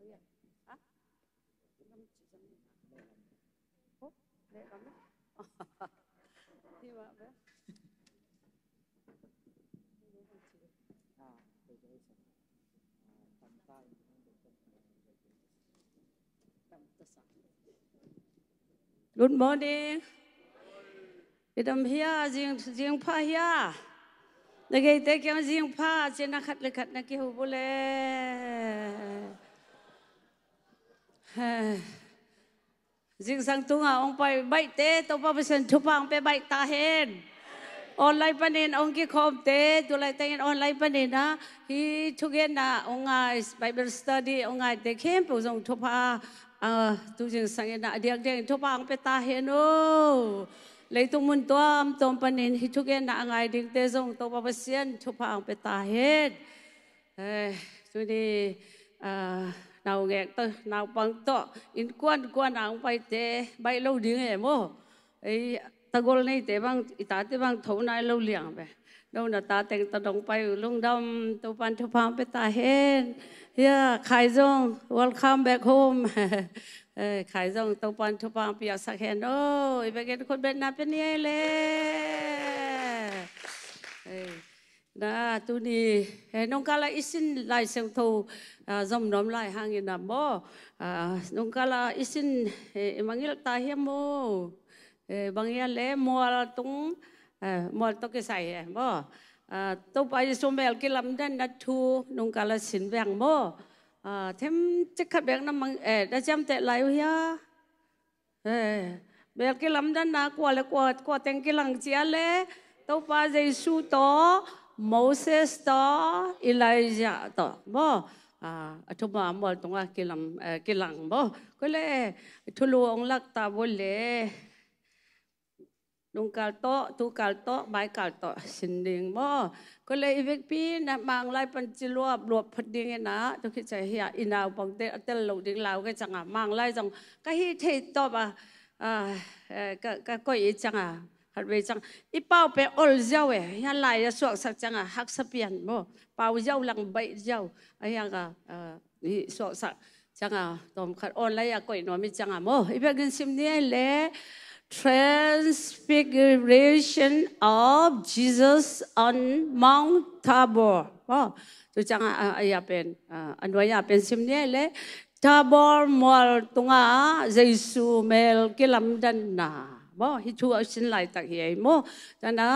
Good morning. 어? 네, 맞나? 이거 왜? 아, 그래서 반달 Good morning. Idam hiya jing jing pa hiya. Nagai te kyang jing pa จิงสังตุงอองไปใบเตตัวพ่อเป็นชุบังไปใบตาเห็นออนไลน์ปนินองค์กิคอมเตตัวไรเตงออนไลน์ปนินนะฮีทุกเย็นนะองค์ไงไปเป็นสตูดิโอองค์ไงเต็กเข้มผู้ทรงทุบังอ่อตัวจิงสังเงินนะเดียกเดียกชุบังไปตาเห็นโอ้เลยตุ้มมุนตัวตุ้มปนินฮิตุกเกนนางไงดิ้งเตซงตัวพปปเซียนชุพางไปตาเห็ดเฮ้ยทุนีอ่านาเกตนาวปังตอินกวนกวนนาไปเตใบเล่าดิ้งเอโมไอตะกนลนี่เตบังอิตาเตบังทนายเล่าเลี้ยงไปเราหน้าตาแต่งตะดงไปลุงดำตัวปันทุพามไปตาเห็นเฮียขายจงวอลคัมแบ a โฮม o ขายจงตัวปันทุพามเปียสักเห็นโอ้ยไปเกินคนเป็นนาเป็นเนี่ยเลย na tu ni nông ca la isin lai sang thu à, dòng nom lai hang in nam bo à, nông ca la isin mangil ta hi mo bangia le mo ala tung mo to ke sai bo to bay ji somel ke lam dan na thu nông ca la sin vang mo à, thêm chắc khát bèn nam mang đã chăm tệ lại hia bèn cái lắm đã na qua là qua qua tên cái lăng chia lẽ tàu bay dây su to Moses đó Elijah đó bo à chúng bà mà tung à cái làm à, cái lăng bo cái lẽ thu lu ông lắc ta vô lẽ nung cal to tu cal to bài cal to xin điện bo cái lẽ việc pin, na mang lại pan chi lua lua phật điện na tôi khi chạy hiya inau bằng tê tê lâu điện lao cái chẳng à mang lại rằng cái hi thế to mà à cái cái cái cái coi chẳng à hat ve chang i pau pe ol zau e eh. ya lai ya suak sak chang a ah. hak sapian mo pau zau lang bai zau a à, ga ni suak sak chang a ah. tom khat on lai ya koi no mi chang a ah mo i pe gen sim ni le eh. transfiguration of Jesus on Mount Tabor. Oh, tu chang ya pen anwa ya pen sim ni le eh. Tabor mol tunga Jesus mel kilam na. บ่ฮิชูเอาชินไาลตักเฮยมจันดา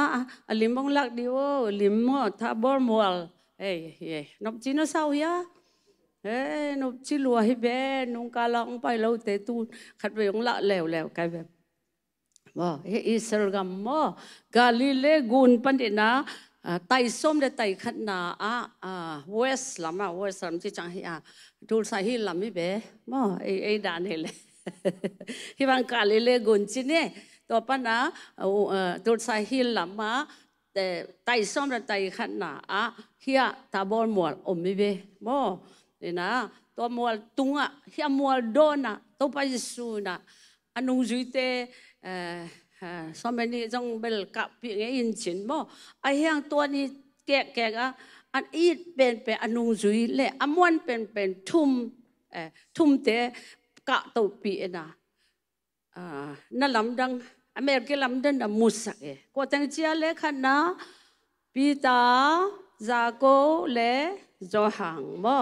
อลิมบงลักดิโอลิมมอทับบอร์มวลเฮ้ยเฮ้นบจีนเศร้าเฮียเอ้นบจีลัวให้บนุงกาลองไปเราเตตูนขัดไปองละแล้วแล้วกันแบบบ่เฮ้อิสราเอลโมกาลิเลกุนปันเดนาไต่ส้มได้ไต่ขนาอ่อาเวสลาม่ะเวสลำที่จังฮิอาดูสายฮิลามิเบบมเไอ้ไอ้ด่านเฮเลยที่บางกาลิเลกุนจีเน่ tôi ờ, ờ, hiền lắm mà à à mua mua mua mò tung giữ anh ตัวปนะตัวสายฮิลลามาแต่ไต่ซ้อมและไต่ขันหนาเฮียตาบอลหมวดอมไม่เบโมนี่นะตัวหมวดตุงอ่ะเฮียหมวดโดนอ่ะตัวไปสูน่ะอันนุ่งจุยเตเอ่อ so many trong bel cặp bị nghe in chín bo ai hang tua ni kẹ kẹ ga anh ít bên bên anh nung dưới lệ anh muốn bên bên thum ờ, thum thế cả tàu bị na à na lam dang America à, lam dang da musak e ko tang chia le khan na pi ta za ko le zo hang mo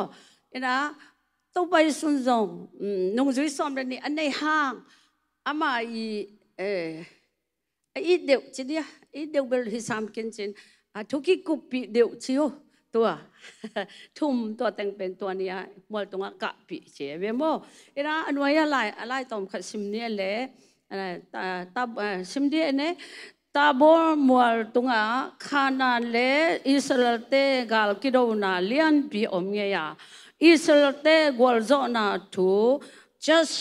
ina to bai sun zong nong zui som da ni an nei hang ama i e i deu chi dia i deu bel hisam kin chin a thuki kupi deu chi ho ตัวทุ่มตัวแต่งเป็นตัวนี้มวลตรงกะปิเจเวมโบเอราอันวัยอะไรอะไรตอมขชิมเนี่ยเลยอะตาสิมเดียเนี่ยตาบอมัวตรงขานาเลอิสราเอลเตกาลกิโดนาเลียนปีอมเงียอิสราเอลเตกวลโซนาทู just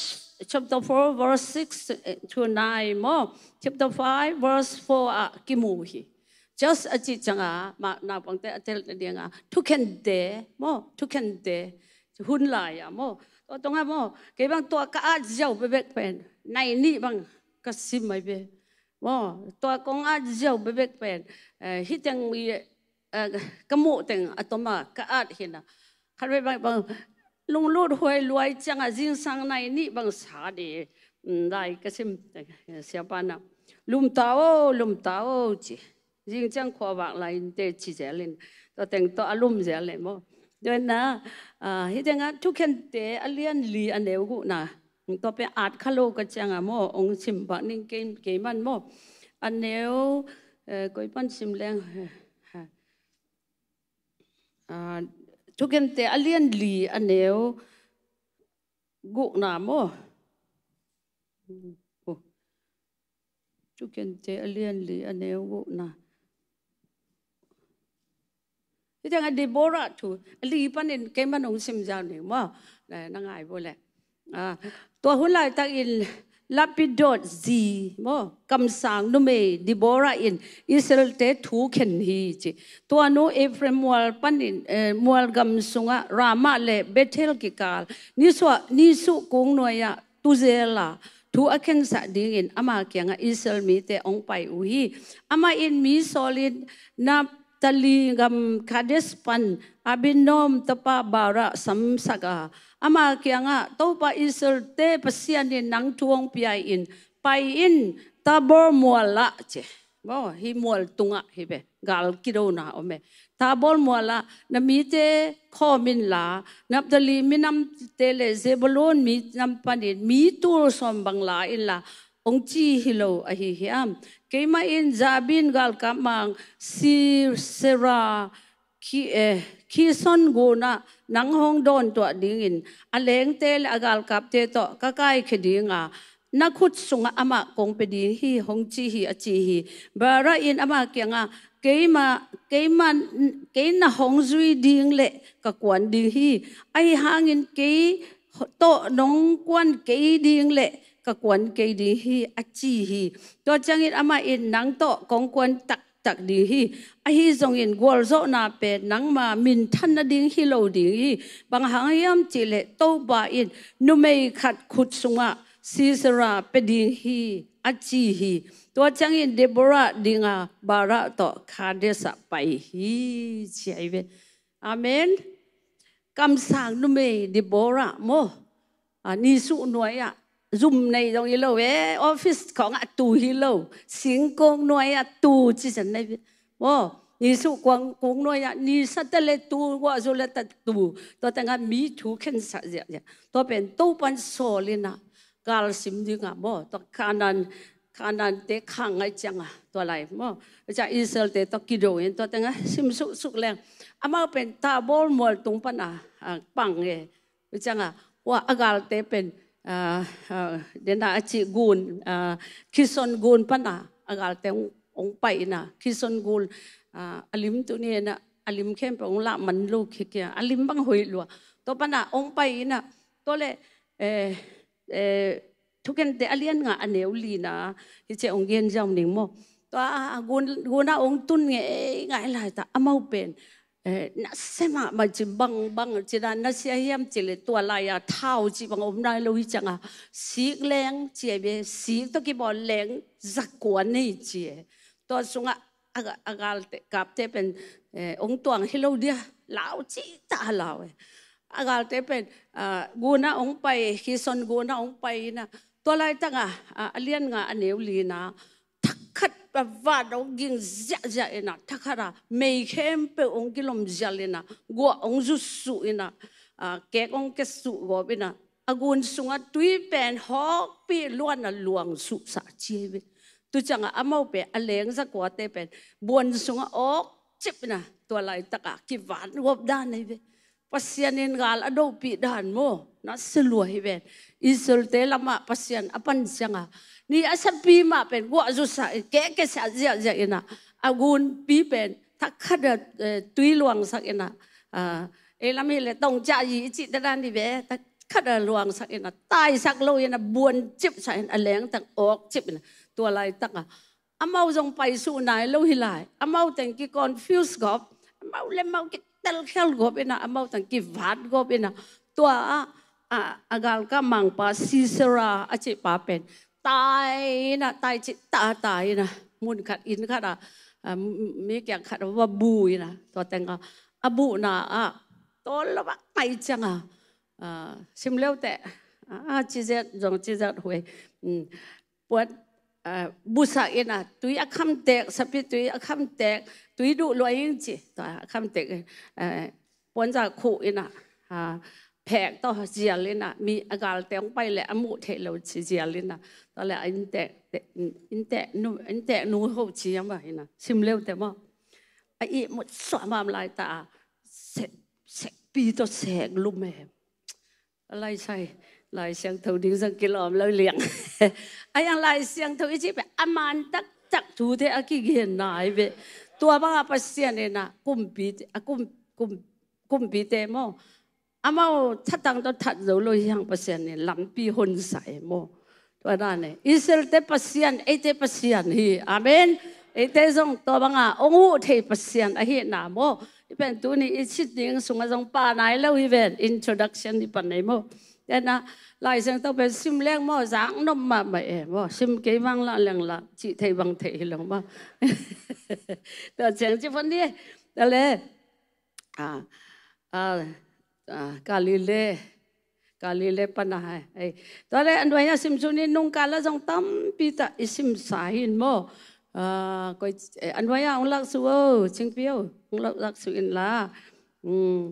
chapter 4 verse 6 to 9 more chapter 5 verse 4 kimuhi just a chi changa ma na pang te atel na dia nga thu khen de mo thu khen de hun la ya mo to tong ha mo ke bang to ka a jau be bek pen nai ni bang ka sim mai be mo to kong a jau be bek pen hi tang mi eh, ka mo teng atoma ka a hina khan be bang bang lung lut hoi luai changa jing sang nai ni bang sa de mm, dai ka sim eh, sia pa na lum tao lum tao chi riêng chẳng khó vọng là in tê chỉ dễ lên to à, tiếng to alum dễ lên mò rồi na à hiện đang ăn chút khen tê liên lì ăn đều gu nà tôi bé art khalo cái chẳng à mò ông chim bạn nên cái cái man mò ăn nếu coi pan chim lên à chút khen tê liên lì ăn đều gu nà mò chú kiến chế liên lý anh em vụ nà ียังไงดีบอระถูอันรีปันเองเกมันองซิมจานี่ม่าเนี่ยนั่ไงบ่เลยอ่าตัวหุ่นลายตักอินลับปิดดอทซีมั้งคำสั่งนุ่มเอดีบอระอินอิสราเอลเตะทุกข์เห็นฮีจีตัวนู้เอฟเรมวอลปันเองเอ่อมวลกัมสุงะรามาเลเบเทลกิกาลนิสวะนิสุกุงนวยะตุเซลาทูอเคนสักดิ่งอินอามาเกียงอิสราเอลมีแต่องไปอุฮีอามาอินมีโซลินนับ tali gam kades pan abinom tepa bara samsaga ama kianga topa isel te pasian ni nang tuong piai in pai in tabor muala che bo oh, hi mual tunga hebe gal kiro na ome tabor muala na mi te kho min la nap tali minam tele zebulon mi nam panin mi tur som bangla in la ông chi hi lo a hi hi hiam keima in zabin gal mang sir sera ki e eh, ki son na nang hong don to ding in aleng tel agal kap te to kakai khidinga na khut sunga ama kong pe ding hi hong chi hi a chi hi bara in ama kenga keima ma ke na hong zui ding le ka kwan ding hi ai hang in ke to nong kwan ke ding le các kwan ke đi hi chi hi to changit ama in nang to kong kwan tak tak đi hi a hi zong in gol zo na pe nang ma min than na ding hi lo đi hi bang hang yam chi le to ba in nu mei khat khut sunga sisara pe ding hi chi hi to changin debora dinga bara to khadesa pai hi chai ve amen mo, คำสั่งนุเมดิโบระโมอันนี้สุหน่วยอะ room này dòng ilo về office có ngã tù lâu, xin công nuôi à tù chỉ chân này ô ni su quang cũng nuôi à ni sát tê lê tù qua rồi lê tê tù tôi tăng ngã mi chú khen sát dạ dạ tôi bèn tu ban sổ lên à gal sim đi ngã mò tôi kanan kanan tế khang ngay chẳng à tôi lại mò cha israel tế tôi kỳ rồi tôi tăng ngã sim su su lên à mà bèn ta bol mò tung pan à à, bằng nghe chẳng à wa agal à tế bèn ดนาจิกูนคิสซนกูนปะนะอากาศเต็งองไปนะคิสซนกูนอลิมตุเนียนะอลิมเข้มไปองละมันลูกเกียอลิมบังหุยลัวตัวปะนะองไปนะตัวเลเทุกคนเดี๋เลียนงาอเนวลีนะที่เจ้องเงียนจอมหนิงโมตัวกูนกูน่าองตุนเงยไงล่ะแต่อเมาเป็นนักเสมามาจิบังบังจีนันนักเสียมจิเลตัวลายเท่าจีบังอมนายลุยจังอะสีแรงเจียเบสีตะกี้บอลแรงจักกวนนี่เจียตัวสุงะอากาศอากาศกับเทเป็นองตัวงฮิโลเดียลาวจีตาลาวเออากาศเทเป็นกูน่าองไปคิซอนกูน่าองไปนะ ตัวลายตั้งอะอาเลียนงาอเนวลีนา khat pa va dong dạ ging dạ ja ja ina thakara me khem pe ông ong kilom jalina go ong ju su ina ke ong ke su go bina agun sunga tuy bên hok pi luan na luang su sa chiebe tu changa amau pe ra za ko bên pen sung sunga ok chip na to lai cái ki van gop này bên pasianin gal ado pi dan mo na selua hi ben te lama pasian apan sianga ni asapi ma pen gua zu sa ke ke sa zia zia ina agun pi pen takhada e, tui luang sak ina elam hi le tong cha yi chi ta dan ni be takhada luang sak ina tai sak lo ina buan chip sa in aleng tak ok chip ina tua lai tak a amau jong pai su nai lo hi lai amau teng ki confuse gop amau le mau ki tel khel go bena amau tang ki vat go bena to a agal ka mang pa sisera a che pa pen tai na tai chi ta tai na mun khat in khat a mi kya khat wa bu na to tang a abu na a to lo ba kai chang a sim leo te a chi zet jong chi zet huai hmm. puat บุษะเอ็นะตุยอคัมเตกสปิตุยอคัมเตกตุยดูลอยิงจีตัวอคัมเตกปนจากขู่เอ็นะแผกต่อเจียลินะมีอาการเตงไปแลยอมุเทเราเจียลินะตอนแรกอินเตกอินเตกนูอินเตกนูเขาชียังไงนะชิมเร็วแต่ว่าไอ้หมดสวามลายตาเสกเสกปีตัวเสกลุ่มแม่อะไรใช่ lại lại sang sang sang kia liền, ai ý chí 来上头顶上给老老亮，哎呀来上头一起呗，阿曼得得土的阿去给拿一呗，多帮阿不先的呐，滚比阿滚滚滚比的么，阿毛他当到他柔柔样不先的，蓝比混晒么，多那呢，伊是得不先，哎得不先嘿，阿门。ai thế xong to bằng à này này à, thắt thắt dấu hàng amen, băng à ông ngủ thầy bác sĩ anh hiện nào mô bên tôi này ít chút những sung ở dòng ba này lâu event introduction đi bên này mô thế là lại rằng tao phải sim lên mò dáng nó mà mẹ mò sim cái vang là lần là chị thầy bằng thể lần mà tao chẳng chứ vẫn đi đó lê à à à Galilee Galilee pana hai ấy đó lê anh vậy nha sim xuống nên nông cá là dòng tâm pita sim sahin mò à coi anh vậy nha ông lắc suô chính phiêu ông lắc suô in là um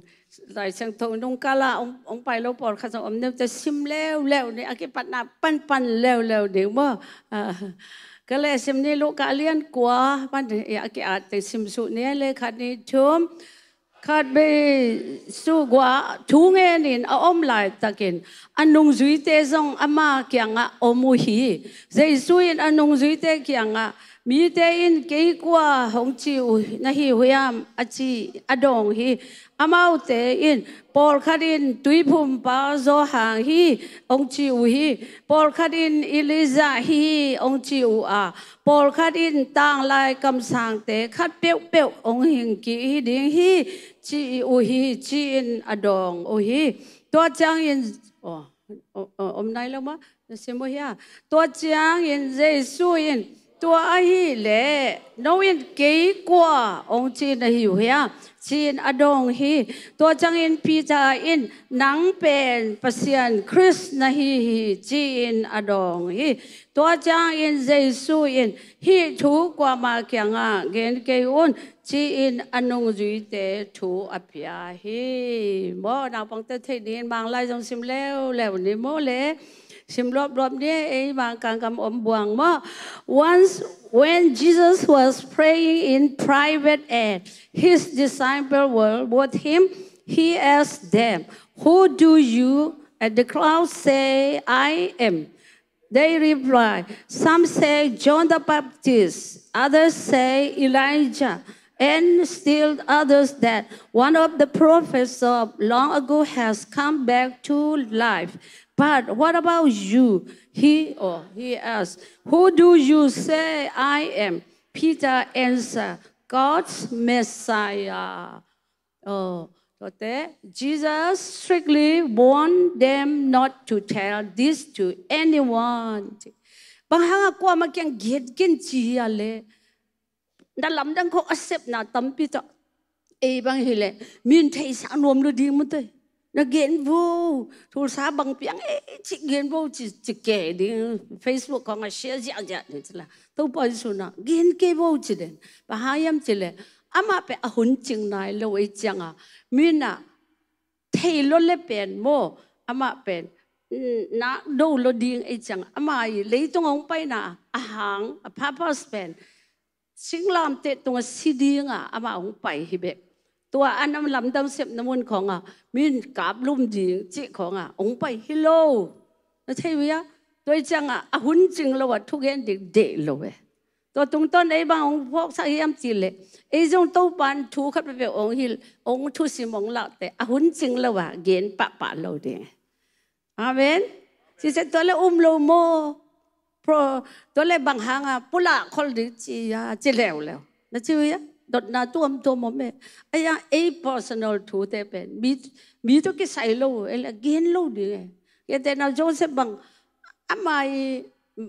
ลายเชิงทงนุงกะลาององไปโลปอดข้าสมเนี่ยจะชิมแล้วแล้วนี่อากิปัตนาปันปันเลวแล้วเดี๋ยวว่าก็เลยชิมนี่ลูกกาเลียนกว่าปันเียอากิอาจจะชิมสุเนี่ยเลยขัดนี้ชมขัดไปสู้กว่าทุ่งเงินอมลายตะกินอันนุ่งจุ้ยเตซองอามาเกียงอ่ะอมุฮีเจสุยอันนุ่งจุ้ยเตเกียงอ่ะมีเตอินเกี่ยวกว่าหงจิวนะฮิวยามอจีอดองฮี amaute in pol kharin tuiphum pa zo hang hi ong chi u hi pol kharin eliza hi ong chi u a pol kharin tang lai kam sang te khat peu peu ong hing ki hi ding hi chi u hi chi in adong u hi to chang in oh, oh, oh om nai lo ma semo hi a to chang in jesu in ตัวไอ้เล่น้องอินเก๋กว่าองค์จีนอยู่เฮียจีนอดองฮีตัวจังอินพีจาอินนังเป็นปเซียนคริสนาฮีจีนอดองฮีตัวจังอินเจสุอินฮีถูกว่ามาเกียงอ่ะเกินเกี่ยอุนจีนอนงจุยเตถูอภิยาฮีโมดาปังเตเทนีนบางไลจงซิมเลวเลวนี่โมเล simlop Once when Jesus was praying in private air, his disciples were with him. He asked them, Who do you at the crowd say, I am? They reply, Some say John the Baptist, others say Elijah, and still others that one of the prophets of long ago has come back to life. But what about you? He or he asked, Who do you say I am? Peter answered, God's Messiah. Oh, okay. Jesus strictly warned them not to tell this to anyone. Bang hanga kwa makyang get kin chia à le. Da lam dang ko accept na tam Peter. E bang hile min thei sa nom lu ding mu te. nó ghen vô thu sa bằng piang ấy chị ghen vô chị chị kể đi Facebook có người share dạng dạng thế là tôi bảo số nó ghen cái vô chị đến và hai em chị là ama pe ahun ching nai lo ấy chẳng à mina thấy lo le pen mo ama pen na do lo ding ấy chẳng ama ai lấy tung ông bay na ahang a papa spend sing lam te tung a si ding à ama ông bay hi bek ตัวอันน้ำลำดำเสียบน้ำมันของอ่ะมีกาบลุ่มจีจิของอ่ะองไปฮิโลนะใช่ไหมอ่ะตัวจังอ่ะหุ่นจริงเราทุกเห็นเด็กเด็กเลยตัวตรงต้นไอ้บางองพวกสักยามจีเลยไอ้จงโตปันทูขับไปเป็นองฮิลองทุสิมองเราแต่หุ่นจริงเราว่ะเกณฑ์ปะปะเราเด้งอาเมนสิเสตัวเราอุ้มเราโมเพรตัวเราบางหางอ่ะปุระคนดีจีอ่ะจีเลวแล้วนะใช่ไหมอ่ะ đợt nào tuom tuom mà mẹ ấy à ấy personal thu thế bên mi mi tôi cái sai lâu ấy là ghen lâu đi nghe cái thế nào cho sẽ bằng amai à,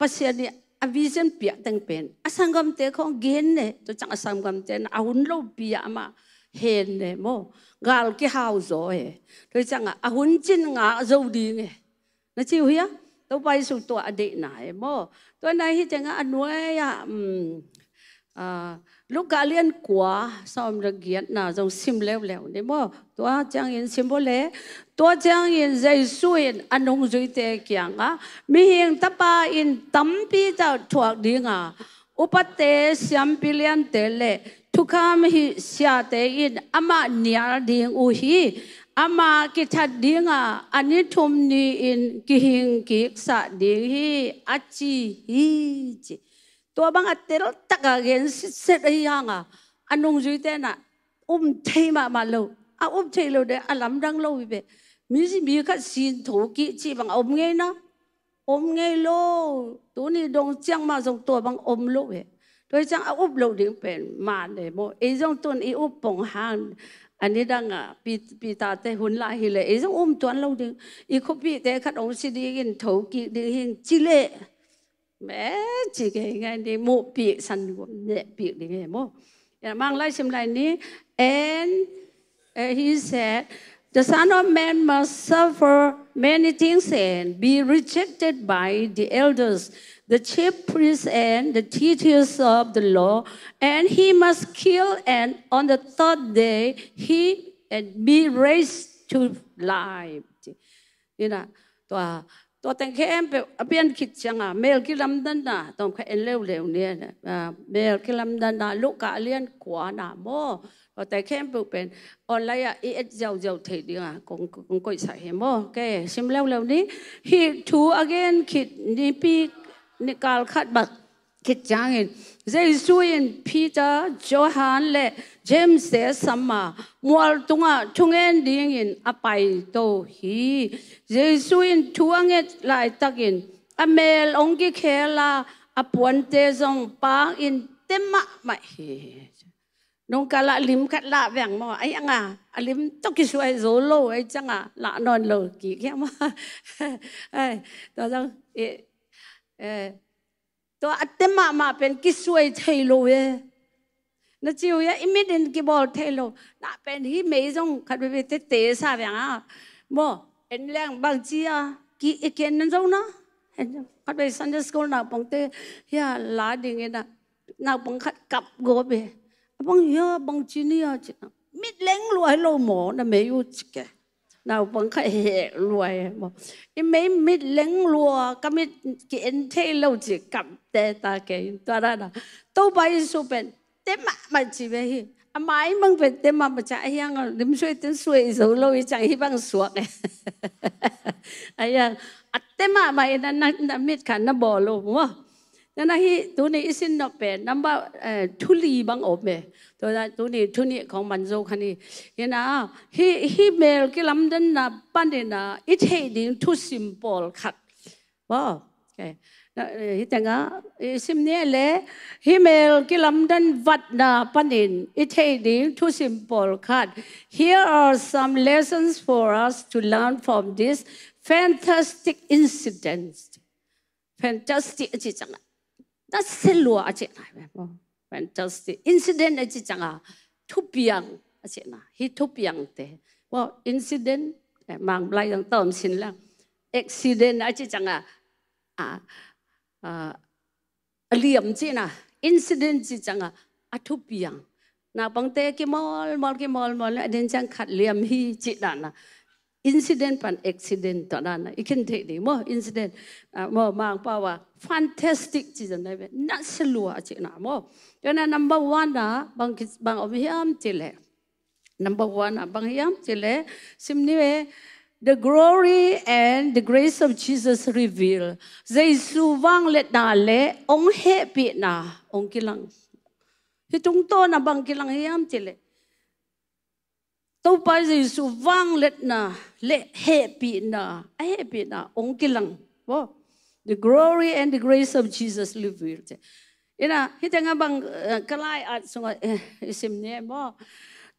pasien đi a vision pia tang pen asangam te khong gen ne to chang asangam te na ahun lo pia ma hen ne mo gal ki hau zo he to chang ahun chin nga zo di nge na chi hu ya to pai su to ade na he mo to na hi chang a nuai ya um a uh, lúc gã liên của sao em được giết nào dòng sim leo leo đấy bố tôi chẳng yên sim bố lẽ tôi chẳng yên dây suy anh ông duy tê kiang á mi hiền tapa in tấm pi tao thuộc đi ngà upate siam pilian tê lệ thukam hi xia tê in ama nia đi u hi ama ki thật đi ngà anh thum ni in ki hiền ki sa đi hi achi hi ตัวบังอัดเตลตักเห็นเสร็จไอ้ยังอ่ะอันนงจุยเตน่ะอุ้มเทมามาลูอาอุ้มเทลูเดอาลำดังลูไปมีสิมีขัดสินถูกิจีบังอมไงนะอมไงลูตัวนี้ดงเจียงมาจงตัวบังอมลูไปโดยจังอาอุ้มลูดิ้งเป็นมาเลยโมไอ้จงตัวนี้อุ้มปงหางอันนี้ดังอ่ะปีปีตาเตหุ่นลายฮิเลยไอ้จงอุ้มตัวลูดิ้งอีกคนปีเตขัดองสิดีกินถูกิดิ้งจิเล่ and uh, he said the son of man must suffer many things and be rejected by the elders the chief priests and the teachers of the law, and he must kill, and on the third day he and be raised to life. You know, ตัวแตงเข้มปเปียนคิดจังอ่ะเมลกิลัมดันน่ะต้องแข่เร็วเร็วเนี่ยเมลกิลัมดันนะลูกกะเลียนขวานาะโมตัวแตงเข้มเป็นออนไลน์อ่ะเอ็ดเจ้าเจ้าเถียดีอ่ะคงคงก็ใส่โมแกชิมเร็วเร็วนี้ฮิทู again คิดนี่ปีนี่กาลคัดบัตร kitchangin zai suin peter John le james thế se sama mual tunga thungen dingin apai to hi zai suin thuanget lai takin amel ongi khela apuante zong pa in tema ma hi nong kala lim khat la vang mo ai anga alim to ki suai zo lo ai à, la non lo ki kia mà, ai đó jang e e to atema ma pen ki suai thailo ye na chiu ya imidin ki bol thailo na pen hi me jong khat be te te sa ba nga mo en lang bang chi a ki eken nan jong na khat be sunday school na pong te ya la ding na na pong khat kap go be bang ya bang chi ni a chi mít leng lo lo mo na me yu chi ke nào vẫn khai hệ loài mà em mấy mít lén lùa cái mít kiện thế lâu chỉ cầm tê ta cái đó ra đó tôi bay số bên tê mà mà chỉ về hi à mai mang về tê mà mà chạy hiang rồi à, đêm suy đến suy rồi lâu ý chạy hi bằng suộc này ấy à, à tê mà mày nó nó mít khả nó bỏ luôn không นั่นนะทตัวนี้สินนอเป็นนับว่าทุลีบางอบเมตัวนั้นตัวนี้ทุนี้ของมันโจคันนี้เห็นนะฮิฮีเมลกิลมดันนะปันเดนะอิเทดิงทุสิมบอลขัดบ่แกฮิตังะสิมเนี่ยเลยฮิเมลกิลมดันวัดนะปันินอิเทดิงทุสิมบอลขัด here are some lessons for us to learn from this fantastic incident fantastic จิจังะ那失落啊，这那，反正是 incident 啊，这讲啊，突变啊，这那，他突变的，我 incident 哎，忙来人到我们身上，accident 啊，这讲啊，啊啊，里唔这那，incident 这讲啊，啊突变，那帮带去 mall mall 去 mall mall，那人讲卡里唔去接单了。incident pan accident to na uh, na ikin the de mo incident mo mang pa wa fantastic chi jan nai na selua chi na mo yana number 1 na bang bang om hiam chi number 1 na bang hiam chile, le sim ni we the glory and the grace of Jesus reveal jesu wang let na le ong he pi na ong kilang hi tung to na bang kilang hiam chile tàu bây giờ su vang lên na lệ hệ bị na hệ bị na ông kia lăng wow the glory and the grace of Jesus live with it ina hita nga bang kalai at sunga isim ne mo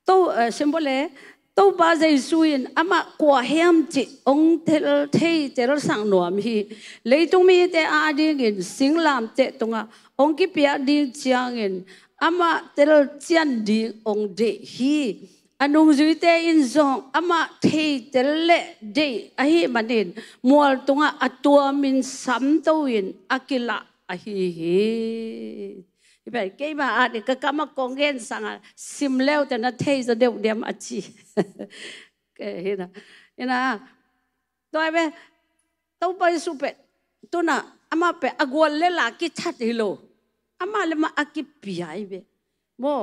to symbole to ba zai suin ama kwa hem ti ong tel thei ter sang nuông hi lấy leitung mi te a ding in singlam te tunga ong ki pia đi chiang in ama tel chiang đi ông de hi anung zui te in zong ama thei tele de ahi manin mual tunga atua min sam in akila ahi hi ibe ke ma ade ka kama kongen sanga leo te na thei za deu dem achi ke hina ina toy be tau pa su pe tuna ama pe agol le la ki chat hilo ama le ma akipi ai be mo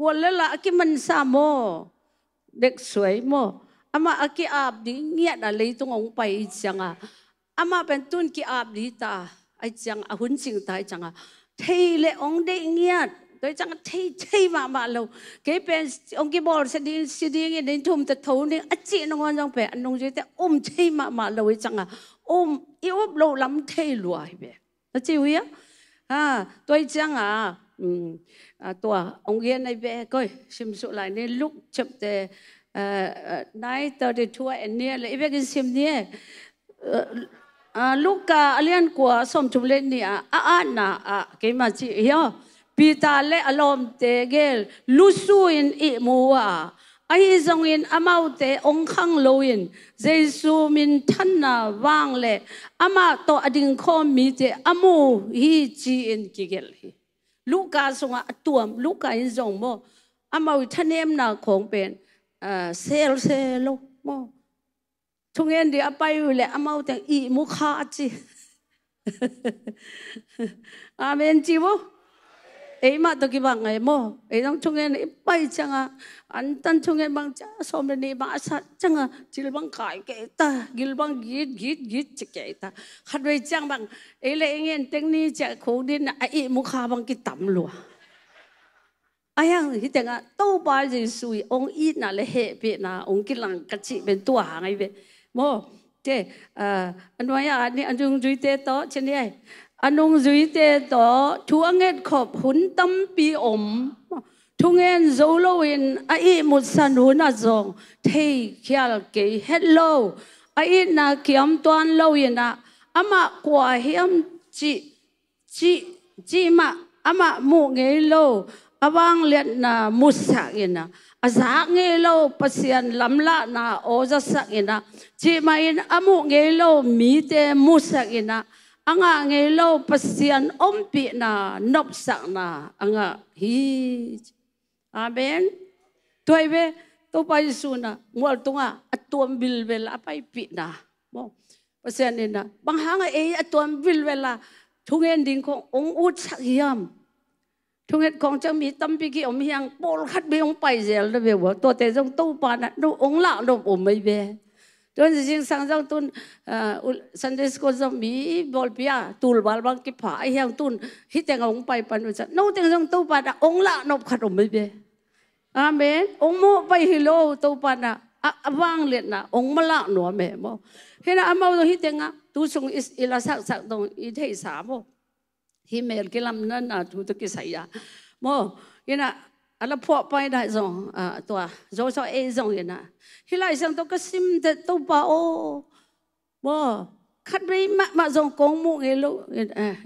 gol le la ki man sa mo dek suai mo ama aki ab di ngia da le tung ong pai changa ama pen tun ki ab di ta ai chang a hun sing tai changa thei le ong de ngia tôi chẳng thấy thấy mà mà lâu cái bên ông cái bò sẽ đi sẽ đi nghe đến thùng thật thấu nên ắt chị nó ngon trong bè ăn nông dưới ta ôm um thấy mà mà lâu ấy chẳng à ôm um, yêu ốp lâu lắm thấy lùi bè nó chịu ý à tôi chẳng à À, tua ông yên này về coi xem số lại nên lúc chậm thế à, à, nãy tờ để thua nia lấy về cái xem nia ờ, lúc cả alien của xong chúng lên nia à à na à cái mà chị hiểu ta le alom te gel lusu in i mua ai giống in amau thế ông khang lo in jesu min thân na vang lệ ama to ading kho mi te amu hi chi in kigel hi ลูกาสงะตัวลูกาอินจงโมอามาทะเนมนาของเป็นเซลเซลโมทุงเงินเดีวไปอยู่แหละอามาแต่อีมุขาจิอาเมนจีโม ấy ấy ấy mà tôi này, này chung chung chăng chăng, à, à, tan bằng bằng bằng xóm ta, 에이마 더기 방에 뭐 에당 총에는 이빠이 장아 안단 총에 방자 em 마사 장아 질방 가이게 있다 길방 기기기 찍게 있다 하루에 장방 에레잉엔 땡니 자 고딘 아이 무카방 기 담루아 ayang hi tenga to ba ji sui ong i na le he pe na ong ki lang ka chi ben tu ha ngai be mo te anwaya anh anjung jui te to chen ai anung zui te to thu anget khop hun tam pi om thu ngen zo lo in a i mut san hun a zong thei khial ke hello lo a i na kiam toan lo in a ama kwa hiam chi chi chi ma ama mu nge lo awang liệt na mut sa in a à. a za nge lo pasian lam la na o za sa in a chi ma in amu nge lo mi te mu sa in a lâu, nge lo pasian bị na nop sak na anga hi amen tôi về, tôi pai su na mua ngol tunga atuam bil vel apai bị na mo pasian ni na bang hanga e atuam bil vel la thungen ding ko ong ut sak hiam thungen kong chang mi tam pi ki om hiang pol khat be ong pai zel de ve wo tôi thấy ông tu pa na no ong la no om mai ve tôi Tuan riêng sang sang tun ờ, Sunday school sang mi bol pia tul bal bang ki pha ai hang tun hi teng ong pai pan cha no teng sang tu pa da ong la nop khat om be amen ông mua pai hi lo tu à, na awang let na ong ma la no me mo he na amau do tiếng á, tu sung is ila sak sak dong i thei sa mo hi cái làm nên nan na tu to ki sa ya mo ina À, là ala pho pai dai zo a to zo so e zo yana lại rằng tôi kasim te to tôi bảo bo khát bấy mà mà dòng con mu nghe lộ à,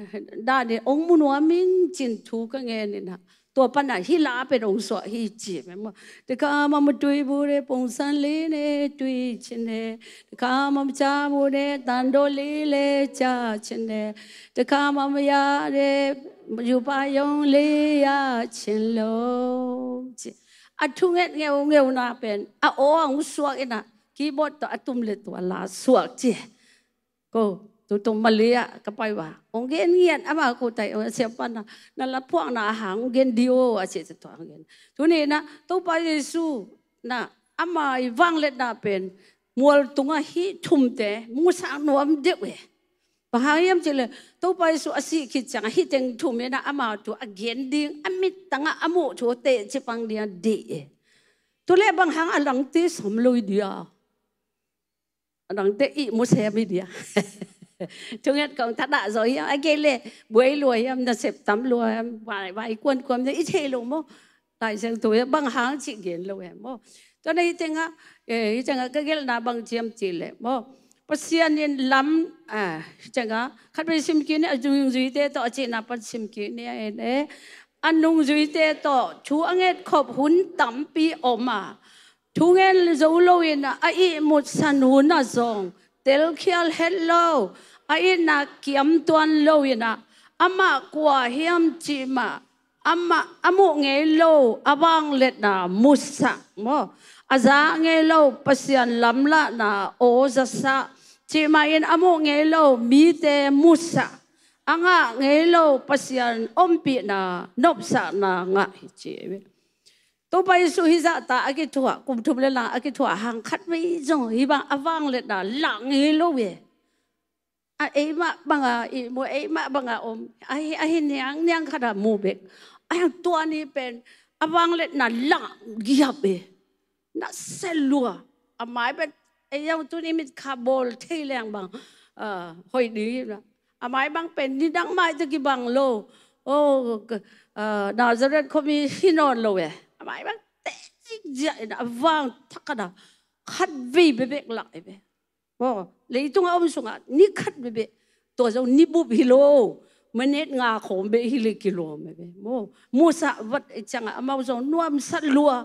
đa để ông muốn nói mình chỉnh thú cái nghe này nè ตัวปันน่ะหิลาไปตรงสอหิจิแม่มตะกามาไม่တွေ့ဘူးတဲ့ပုံစံလေးနဲ့တွေ့ခြင်းနဲ့တကามาမချဘူးတဲ့တန်တော်လေးလဲချခြင်းနဲ့တကามาမရတဲ့อยู่ပါယုံလေးရခြင်းလို့จิအထုငဲ့ငဲ့ငဲ့နာပင်အောအောင်ဆွာကနာကီးဘုတ်တော့အတုံးလေတော့လာဆွာจิကိုุตุมาเลียก็ไปว่าองเงกนเงียนอามากูแต่เสียปันนั่นละพวกน่าหางเงียนดีโออาเจตตัวเงียนทุนี้นะตัวไปสููนะอามาอีวังเล็ดนาเป็นมัวตุงอฮีทุมเตะมูสังนวมเด็กเว่หางยำเจเลยตัวไปสู่อาสิคิดจังฮีเจงชุมเนน่ะอามาตัวอเยนดีงอามิตังอามูโชเตจิปังเดียดีตัวเล็บางหางอันลังตีสมลุยเดียว อันลังเตะอีมูเซมีเดีย chúng hết còn thắt đã rồi em anh lệ buổi lùi em là sẹp tắm lùi em vài vài quân quân ít thế lùi mô tại sao tôi băng hàng chị kiến lùi em mô cho nên tiếng á ấy chẳng cái cái là bằng chiêm chỉ lệ mô bất xiên nên lắm à chẳng á khát bên sim kiến này à, dùng duy tế tọ chị là bất sim kiến này đấy anh à, nung duy tế tọ chú anh ấy khop hun tắm pi ôm à chú nghe dấu lâu yên à ai à, một sàn hun à zong tel khial het lo ai na kiam tuan lo ina ama kwa hiam chi ma ama amu nge lo abang let na musa mo aza nge lo pasian lam la na o za sa chi ma in amu nge lo mi te musa anga nge lo pasian ompi na nop sa na nga hi chi to pai su hi za ta agi thua kum lên là la agi thua hang khat mai jong hi ba awang le da lang hi lo we a e ma banga i mo e ma banga om a hi a hi niang niang khada mu bek a hang tua ni pen awang lên na lặng gi ha be na lúa, a mai bên, e ông tôi ni mít kha bol thei lang bang a ờ, hoi di na a à mai bang bên đi đăng mai tu cái bang lô, ô nào giờ đây không biết khi nào lâu vậy mãi bác tệ dậy đã vang thắc cả khát vi bê bê lại bê ô lấy tung ông xuống à ní khát bê bê tổ dâu ní bu bì lô mình hết ngà khổ bê hi lì kì lô bê bê mô mô sạ vật chẳng à mau dâu nuam sắt lùa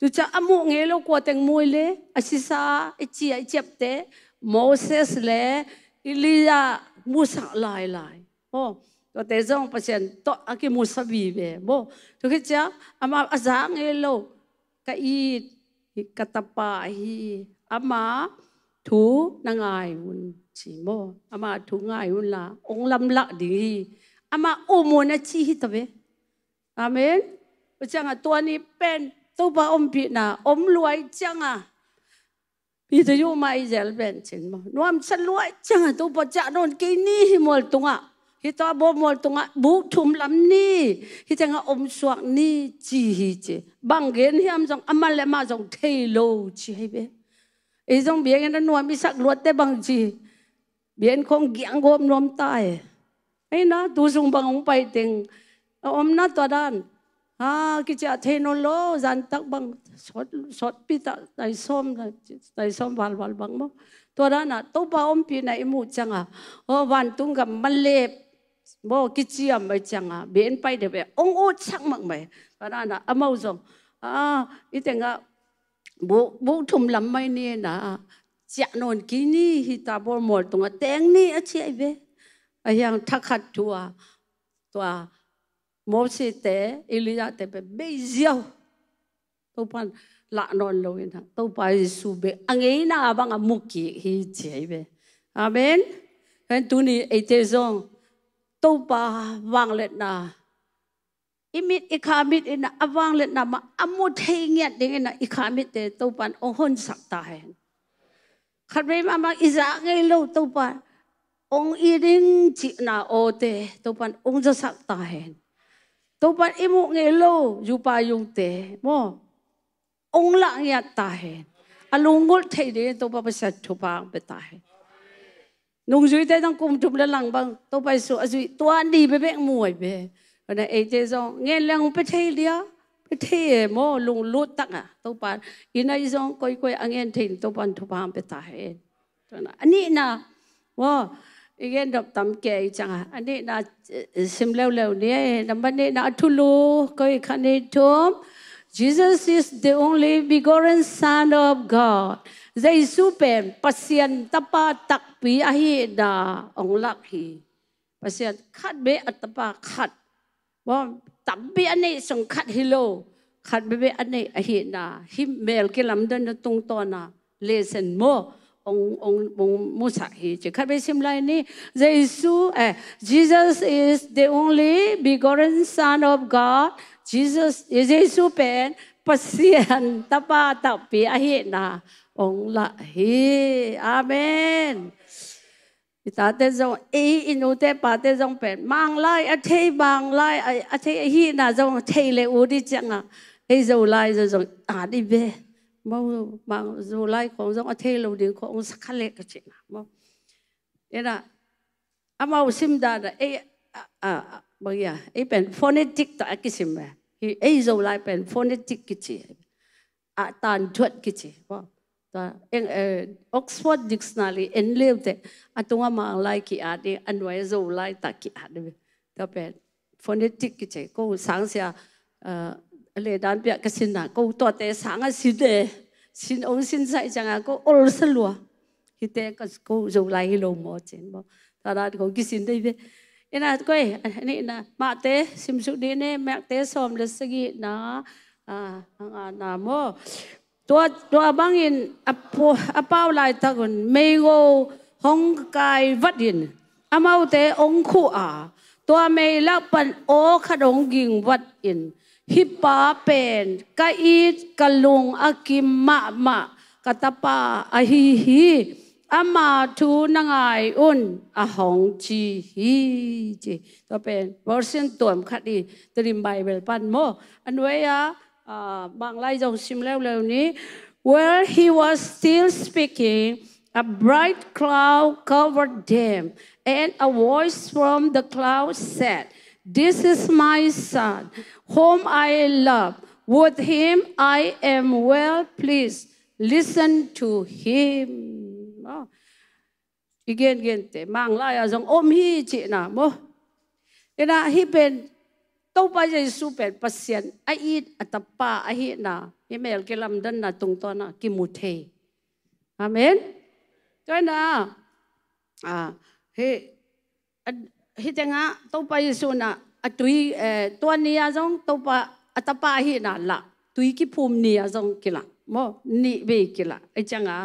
tu cha amu à nghe lo qua teng mui le asisa à ichi ai à chep te Moses le Elia Musa lai lai oh ก็เตจงเปอร์เซ็นต์ต่ออักมุสบีเบโบทุกเจ้าอามาอาจางเอโลกะอีกะตะปาฮีอามาถูนางายวุนสีโมอามาถูง่ายวุนละองลำละดีอามาอุโมนะชีฮิตเวอาเมนพระเจ้าตัวนี้เป็นตัวบะอมพินาอมรวยจังอ่ะพี่จะอยู่มาอิเซลเป็นสินมน้อมสลวยจังอ่ะตัวปะจะโดนกินนี่มอลตุงอ่ะ hi to mồi mol tunga bu thum lam ni hi changa om suak ni chi hi che bang gen hiam jong amal le ma jong thei lo chi hai be e jong bia gen nuam bi sak luat te bang chi bien khong giang gồm nom tai ấy na tu sung ông ong pai teng om na to dan ha à, ki cha the no lo jan tak bang sot sot pi ta tai som tai som wal wal bang mo to dan na to ba om này na imu à o wan tung gam malep bố ki chi am mai changa ben pai de be ong o chak mak mai para na à, ý a itenga bố bố thùng lam mấy ni na cha non ki ni hi ta bo mor tonga teng ni a chi ai be a yang thakhat thua toa mo se te ilia te be be ziao to pan la non lo in to pa su be ange na abang a muki hi chi ai be amen Kan tu ni ete zong tô bà vàng lên na imit ikamit in avang lên na ma amu thei ngiat ding na ikamit te tô pan o hon sak ta hen khat be ma ma iza ngai lo tô pa ong i ding chi na o te tô pan ong jo sak ta hen tô pan imu ngai lo ju pa yung te mo ong la ngiat ta hen alungol thei de tô pa pa sat thu pa ba ta hen nung dưới tay đang cùng chụp lên lăng băng tôi bay số dưới tôi đi bé bé mùi bé và này ấy chơi rồi nghe lăng bé thấy đi á bé thấy mò lùng lút tắc à tôi bán cái này rồi coi coi anh em thìn tôi bán tôi bám bé ta hết rồi này anh ấy na wow igen đọc tấm kệ chẳng à anh ấy na ờ, ờ, xem leo leo đi năm bên này na thu lu coi khăn này thôm Jesus is the only begotten Son of God. Zai supen pasien tapa takpi ahi da ong lakhi. Pasien khat be atapa khat. Bom tabbi ane song khat hilo. Khat be be ane ahi na. Him mel ke lam dan tung to na. Listen mo ông ông ông Musa hi chỉ khát biết xem lại ni Jesus eh, à, Jesus is the only begotten son of God Jesus Jesus pen pasien tapa tapi ahi na ông la hi amen ta te zong e inu te pa te zong pen mang lai a thei bang lai a thei hi na zong thei le u di changa e zo lai zo zong ta đi về mau bang dù lai của ông thê lâu đến của ông sắc khát lệ cái chuyện mau thế là âm à, mau sim đa là ấy à, à, à bây giờ ấy bên phonetic tại cái sim mà thì ấy dù lai bên phonetic cái chuyện à tan chuột cái chuyện mau ta em ờ, Oxford Dictionary en leu te atunga ma lai ki ade anwai zo lai ta ki ade ta bên phonetic cái chuyện cô sáng sia ờ, le dan bia ka sin na ko to te sanga si de sin ong sin sai changa ko ol sa lua hi te ka ko zo lai hi lo mo chen bo ta da ko ki sin dei be ina ko e ni na ma te sim su de ne ma te som le sa gi na a anga na mo to to bang in apo apau lai ta gun me go hong kai vat in amau te ong khu à. a to me la pan o kha dong ging vat in ฮิปาเป็นกะอีดกะลุงอากิมมะมะกะตะปาอะฮีฮีอามาทูนางไออุนอะหองจีฮีจีตัวเป็นวอร์เซนตัวมขัดดีตริมใบเบลปันโมอันเว้อะบางไล่จงชิมแล้วเร็วนี้ where he was still speaking a bright cloud covered them and a voice from the cloud said This is my son, whom I love. With him I am well pleased. Listen to him. Đó. Igen gen te mang lại à dòng ôm hi chị nà mô. Thế là hi bên tâu ba dây su bên pasien ai ít à tập ba ai hi nà. Hi mèl cái làm đơn nà tung to nà kim mù thề. Amen. Cho nên à, à, hi, hitanga topa yesu na atui eh, tuania zong topa atapa hi na la tui ki phum nia zong kila mo ni be kila ichanga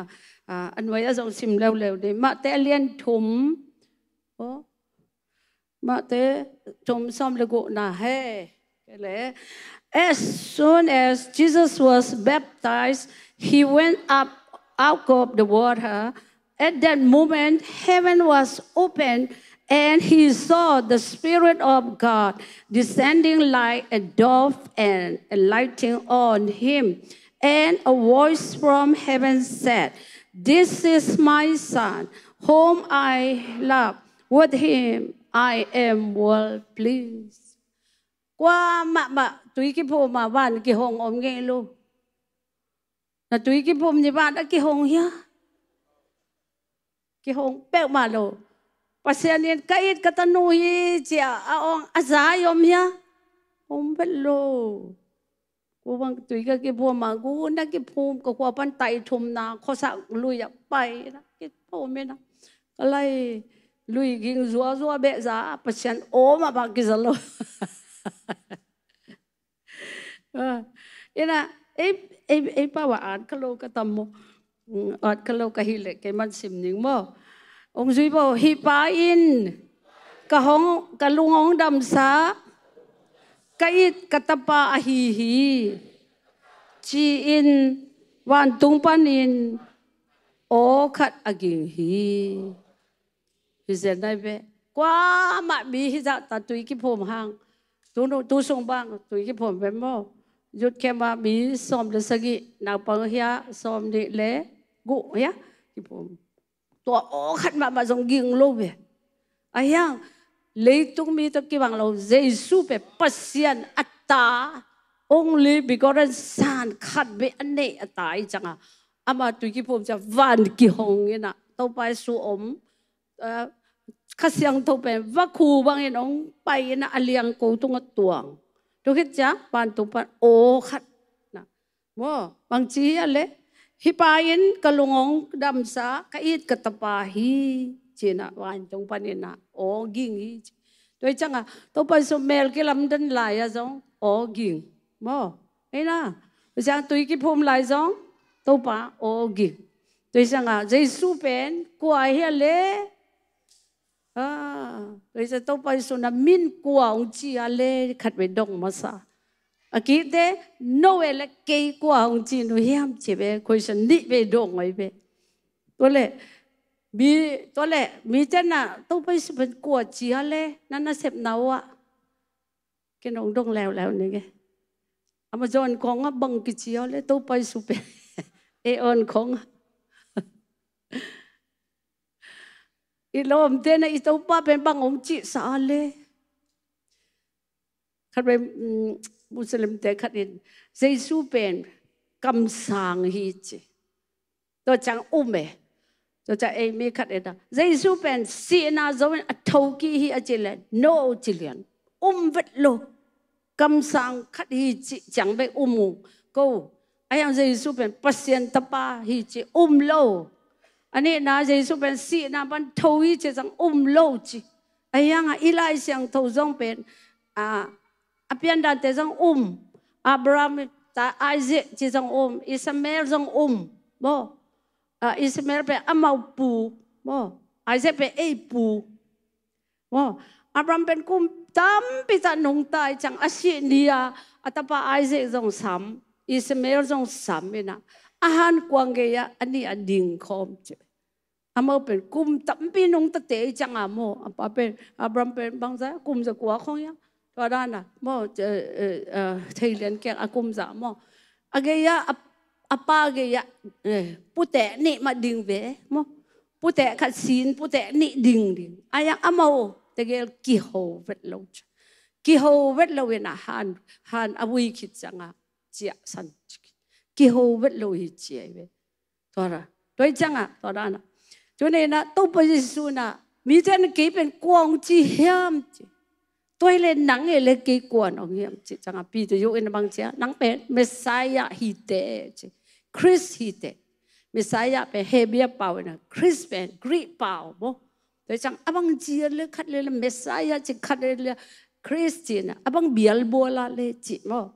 anwaya zong sim leo leo de ma te alien thum o ma te thum som le go na he kele as soon as jesus was baptized he went up out of the water at that moment heaven was opened And he saw the Spirit of God descending like a dove and alighting on him. And a voice from heaven said, This is my Son, whom I love. With him I am well pleased. Qua mạ mạ tùy cái phù mà bạn cái hồng ôm nghe luôn. Là tùy cái phù như bạn đã hồng nhá. Cái hồng bẹo mà luôn. pasalian kait katanuhi chia aong azayom ya umbelo cô vang tùy cái cái vua mà cô nãy cái phum cái qua bàn tay thum na khó sắc lui ya bay na cái phum ấy na cái này lui ging zua zua bẹ giá pasien ôm mà bạc cái zalo ah, ina em em em bảo anh cái lô cái tâm mo anh cái lô cái hi lệ cái man sim níng mo ông duy bảo hi pa in ka hong ka lungong dam sa ka it ka tapa a hi hi chi in wan tung pan in o khat aging hi hi zen nai be qua mà bị hi dạ ta tùy cái phom hang tu nô tu song bang tùy cái phom về mô yut ke ma bị som le sagi na pang hia som ni le gu ya cái phom ตัวโอ้ขันมามาจงยิงลูกเอไอ้ยังเลยตุ้งมีตะกี้บางเราเยซูเปปัสยันอัตตา องลีบิกรันสานขัดเบอันเน อตายจังอ่ะอามาตุกี้ผมจะวันกี่หงเงนะต้องไปสู่อมข้าเสียงตัวเป็นวัคคูบางอย่างน้องไปนะอเลียงกูตุงตวงดูเห็นจ้ะปานตุปันโอขัดนะว่าบางทีอะไร Hipayin kalungong damsa kait katapahi china wan tong panina o gingi tôi chẳng à tôi bây giờ mail ke làm đơn lại à giống ô gìn mò ấy na tôi chẳng tôi cái phom lại giống tôi bà ô gìn tôi chẳng à dây su pen qua hia lệ à ah, tôi chẳng tôi bây giờ là min qua ong chi à lệ khát về đông mà sao Aquí de no es la que qua un chino hiam chỉ về khối sân đi về đồ ngoài về. Tôi lệ mi tôi lệ mi chân à tôi bây giờ mình qua chỉ hà lệ nó nó xếp nào ạ. Cái nông đông lèo lèo này cái. Amazon con á bằng cái chỉ hà lệ tôi bây giờ về. Ê ơn con. Ít lâu ông tên này ít tôi ba bên bằng ông chị sao lệ. Khát bên มุสลิมแต่ขัดินเยซูเป็นกำสังฮีจิตัวจังอุ้มเอตัวจะเอมีขัดเอ็ดเยซูเป็นสีนาโซนอัทวกีฮีอจิเลนโนจิเลียนอุ้มเวทโลกำสังขัดฮีจิจังไปอุ้มกูไอ้ยังเยซูเป็นเปอร์เซ็นต์ตปาฮีจิอุ้มโลอันนี้นะเยซูเป็นสีนาบันทวีจิจังอุ้มโลจิไอ้ยังอ่ะอีไลเสียงทูจงเป็นอ่า apian dan te jong um Abraham ta Isaac chi jong um Ismael jong um bo Ismael pe amau pu bo Isaac pe ei pu bo Abraham pen kum tam pi ta nong tai chang asi nia atapa Isaac jong sam Ismael jong sam e na ahan kwang ge ya ani ading khom che amo pen kum tam pi nong ta te chang amo apa pen Abraham pen bang za kum za kwa khong ya ตัวด้านน่ะมอเออเออไทยเลียนแกงอากุมจามออะเกียอะป้าเกียเออผู้แต่นี่มาดึงเวมอผู้แต่ขัดศีลผู้แต่นี่ดึงดึงอายังอเมาแต่เกียกี่โหเวทลงกี่โหเวทลงเวน่ะหันหันอวุยคิดจังอ่ะเจียสันกี่โหเวทลงหิเจียเวตัวละตัวจังอ่ะตัวด้านน่ะจุนี่น่ะต้องไปสู้น่ะมีแต่นกี่เป็นกวงจีเฮียมจี tôi lên nắng ấy lên cái quần ông nghiệm chị chẳng à bị tôi yêu in bang chia nắng bên Messiah hi tế chị Chris hi tế Messiah bên Hebia bao na Chris bên Greek bao bố tôi chẳng à bang chia lên khát lên Messiah chị khát lên Chris chị na à bang bial bùa la lên chị mò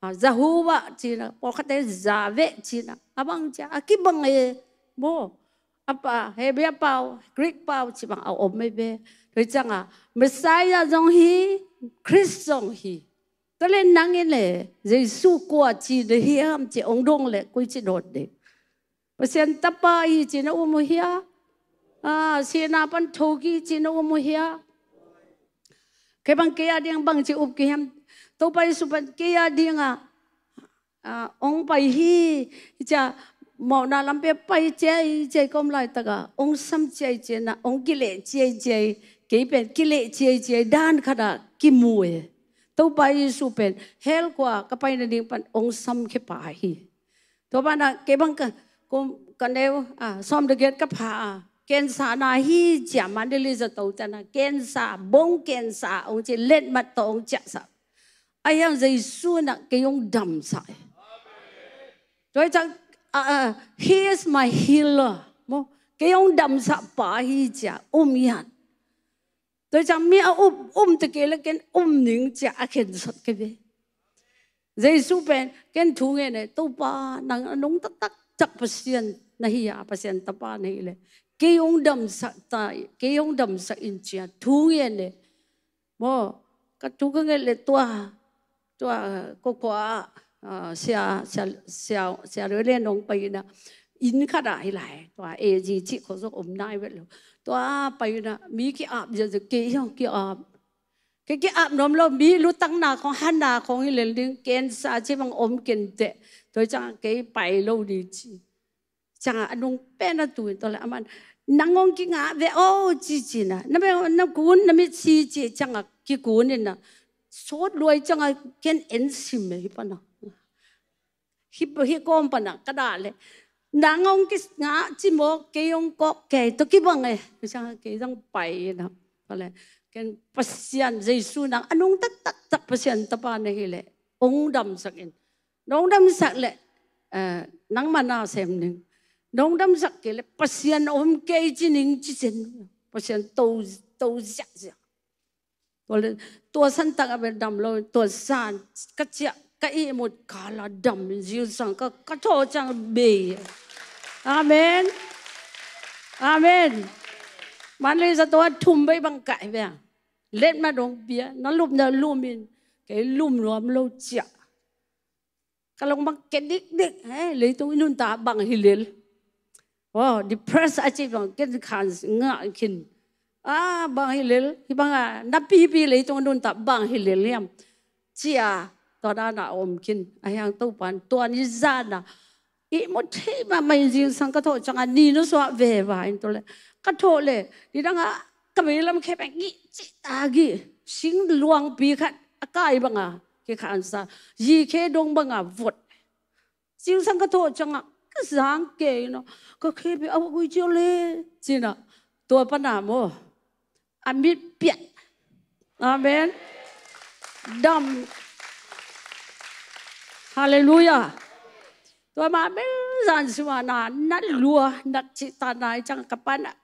à Jehovah chị na bỏ khát lên Jave chị na à bang chia à cái bang ấy bố à bà Hebia bao Greek pau chị bằng à ôm mấy bé chẳng à dòng dòng hi, hi, tôi lên nắng để qua chi 있잖아. ông đông 크리스정히 그래 낭일레 예수 đi, 히함지 xem tập 롯데 sen tapa i china umuhia à sena pan thogi china umuhia ke bang ke ya ding bang chi up ke hem to pai su pan ke ya ding à ông pai hi cha mau na lam pe pai che che kom lai ta ga ong sam che che na ong ki le che che cái bên cái lệ chia chia đan khát à cái mùi tàu bay su bên hell qua cái bay này bên ông sam cái bài tàu bay là cái băng cái cũng cái nếu à sam được cái cái phà ken sa na hi chia mà đi lấy giờ tàu chân là ken sa bông ken sa ông chỉ lên mặt tàu ông chả sa ai em dây su nặng cái ông đầm sai rồi chẳng à, à, he is my healer cái ông đầm sa bà hi chia ôm yat tôi chẳng mi um um tự kỷ là cái um những chả khiến sốt cái gì dây su bên cái thú nghe này tôi ba nắng nóng tắc tắc chặt bớt xiên này à bớt xiên tập ba này là cái ông đầm sợ tại cái ông đầm sợ in chia thú nghe này mà các chú cái nghe là tua tua cô quả xia xia xia xia rồi lên nóng bay na in khát đại lại tua e gì chỉ có số ôm nai vậy luôn tua bay na mi ki ap giờ giờ ki yo ki ap cái cái ap nom lo mi lu tăng na con han na con cái lên đinh ken sa chỉ bằng om ken tệ tôi chẳng cái bay lâu đi chi chẳng anh ông bé na tuổi tôi là aman nang ngon ki nga ve o chi chi na na be na kun na mi chi chi chẳng ki kun na sốt lui chẳng ken en sim hi pa na hi hi kom pa na cái đó lệ ông ki nga chi mo ke yong ko ke to ki bang e sang ke jang pai na pale ken pasian jesu nang anong tak tak tak pasian ta pa ne hile ong dam sak in nong dam à le mà nào xem nè, nong đâm sak cái le pasian om ke chi ning chi chen pasian to to ja ja pole to san tak aber dam lo to san ka chia ka i một cả là đầm dịu sang ka cái chỗ chang bề Amen, amen. 아멘. 말레 ra tôi thùm bay bằng cãi về à? lên mà đống bia nó lùm nó lùm mình cái lùm nó lâu chạ các lòng bằng cái đích đích ấy lấy tôi luôn ta bằng hi lên wow depressed ai à chỉ bằng cái khăn ngã kinh à bằng hi lên hi bằng à nắp bi bi lấy tôi luôn ta bằng hi lên liam chia à, tao đã na ôm kinh ai hàng tàu pan tuan như ra nào ý một thế mà mày gì sang cái thổ chẳng hạn đi nó xóa về và anh tôi lại cái thổ lệ đi đang ạ cái mấy làm khép anh nghĩ chị ta gì xin luang bi khát à, cái bằng à cái khán sa gì cái đông bằng à vượt riêng sang cái thổ chẳng hạn cái sáng kề nó cái khép ông ui chiêu lê gì nào tôi bắt nằm mô anh à, biết biết amen đầm hallelujah ตัวมาเนสันสวานา นัดลัวนัดจิตานายจังกับปานะ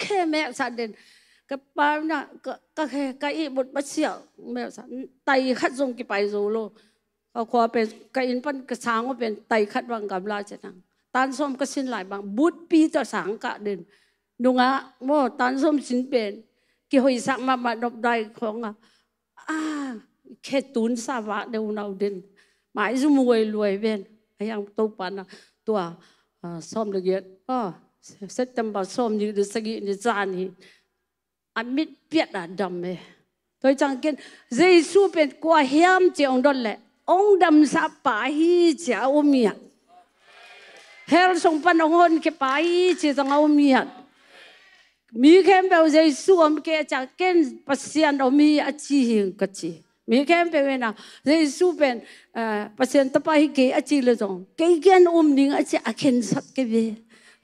แค่แม่สันเด่นกับปานะก็แค่กยอีบทมาเสียวแม่สันไตขัดทรงกี่ไปจซโลเขาขอเป็นกะอินปันกระสางว่าเป็นไตขัดวังกับราชนังตานส้มก็สิ้นหลายบาง บุตรปีต่อสังกะเดินดูงะโมตานส้มสิ้นเป็นกี่หอยสักมามาดบได้ของอ่ะแค่ตุนสาวะเดวนาเดินหมายสมวยรวยเป็น hay yang tu pan tua ah, som được yet oh set tam ba som như được sagi như già hi anh biết biết là đam mê tôi chẳng kiến Giê-su bên qua hiam chỉ ông đó lệ ông đam sa pa hi chỉ ông miệt um hell song pan ông hôn cái pa hi chỉ rằng ông miệt um mi khem bao su ông kia chẳng kiến pasian ông mi achi hiền cái mi kem pe na ze su pen uh, pasien ta pa hi ke achi le zong ke gen um ning achi a khen sat ke ve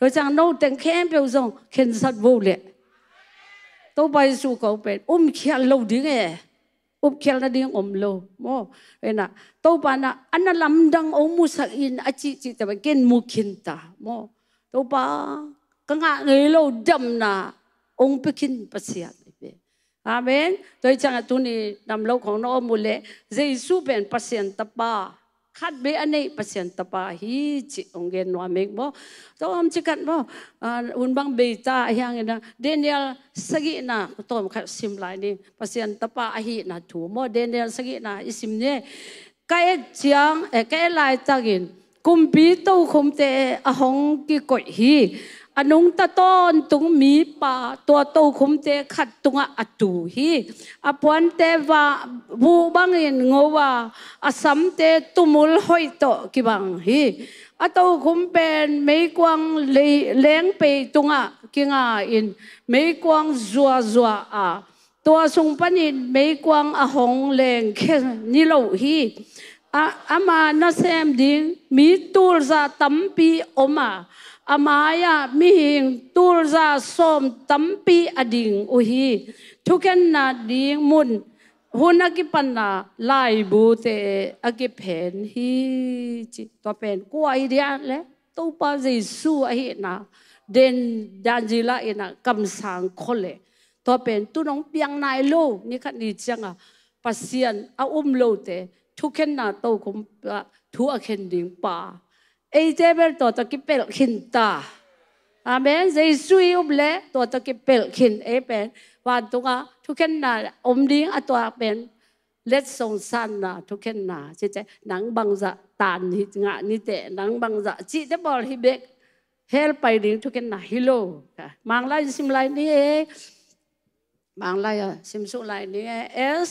rồi chang no ten kem pe zong khen sat vô le to bai su ko pe um khia lo ding e um khia na ding um lo mo pe na to pa na an lam dang om mu sak in achi chi ta ken mu khin ta mo to pa ka nga ngei lo dam na ông pe khin pasien Amen. Tôi chẳng tu ni nằm lâu không nó mù lệ. Dây su bền tập tapa. Khát bế anh ấy tập tapa. Hi chị ông ghen hoa mình bó. Tôi ông chỉ cắt bó. Un bang à, bê ta hiang na. Daniel sagi na. Tôi mà khát sim lại đi. tập tapa hi na thủ mô. Daniel sagi na isim nè. Cái chiang, à, cái lại ta gìn. Cùng bí tâu không tệ. Ahong à, kì cội hi anung ta ton tung mi pa to to khum te khat tunga atu hi apuan te va bu bangin ngowa asam te tumul hoi to ki bang hi ato khum pen mei kwang le leng pe tunga kinga in mei kwang zua zua a to sung panin mei kwang a hong leng khe ni lo hi a ama na sem ding mi tur za tampi oma อามายะมิหิงตูรซาสมตัมปีอดิงอุฮี ทุกันนาดิงมุนหุนักิปันนาไลบูเตอักิเพนฮีจิตัวเป็นกัวอีเดียเลตูปาจิสูอะฮีนาเดนดันจิลาอินะคำสังคลเลตัวเป็นตุนองเปียงนายโลนี่คันนีจังอะปัสเซียนอาอุมโลเตทุกันนาตูคุมทุกันดิงป่าเอเจเบลตัวตะกิเปลขินตาอเมนเจสุยอุบเลตัวตะกิเปลขินเอเป็นวันตุกะทุกเนนาอมดีองอตัวเป็นเล็ดสงสันนาทุกเคนาเจเจนังบังจะตานหิตงะนิเตนังบังจะจิตเบอลฮิเบกเฮลไปดิ้งทุกเนนาฮิโลมังไลสิมไลนี่มังไลสิมสุไลนี่เอส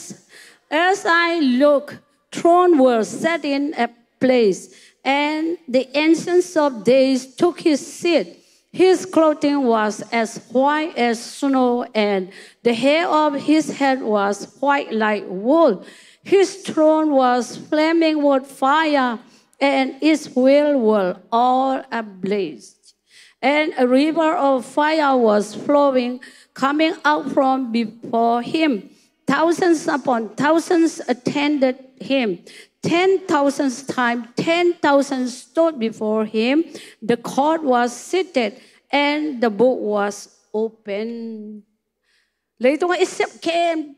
as I look throne was set in a place And the Ancient of Days took his seat. His clothing was as white as snow, and the hair of his head was white like wool. His throne was flaming with fire, and its wheels were all ablaze. And a river of fire was flowing, coming out from before him. Thousands upon thousands attended him, 10,000 times, 10,000 stood before him. The court was seated and the book was open. Later, except can